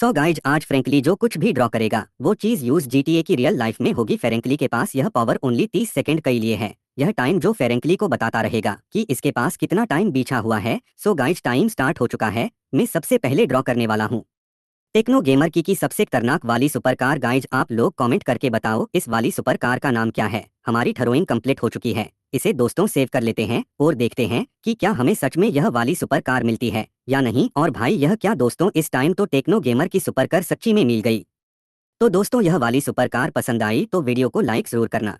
so guys आज frankly जो कुछ भी ड्रॉ करेगा वो चीज यूज जीटीए की रियल लाइफ में होगी फेरेंकली के पास यह पावर ओनली तीस सेकेंड के लिए है यह टाइम जो फेरेंकली को बताता रहेगा कि इसके पास कितना टाइम बीछा हुआ है सो गाइज टाइम स्टार्ट हो चुका है मैं सबसे पहले ड्रॉ करने वाला हूँ टेक्नो गेमर की की सबसे खतरनाक वाली सुपर कार गाइज आप लोग कॉमेंट करके बताओ इस वाली सुपर कार का नाम क्या है हमारी ठरोइंग कम्प्लीट हो चुकी है इसे दोस्तों सेव कर लेते हैं और देखते हैं कि क्या हमें सच में यह वाली सुपर कार मिलती है या नहीं और भाई यह क्या दोस्तों इस टाइम तो टेक्नो गेमर की सुपरकार सच्ची में मिल गई तो दोस्तों यह वाली सुपरकार पसंद आई तो वीडियो को लाइक जरूर करना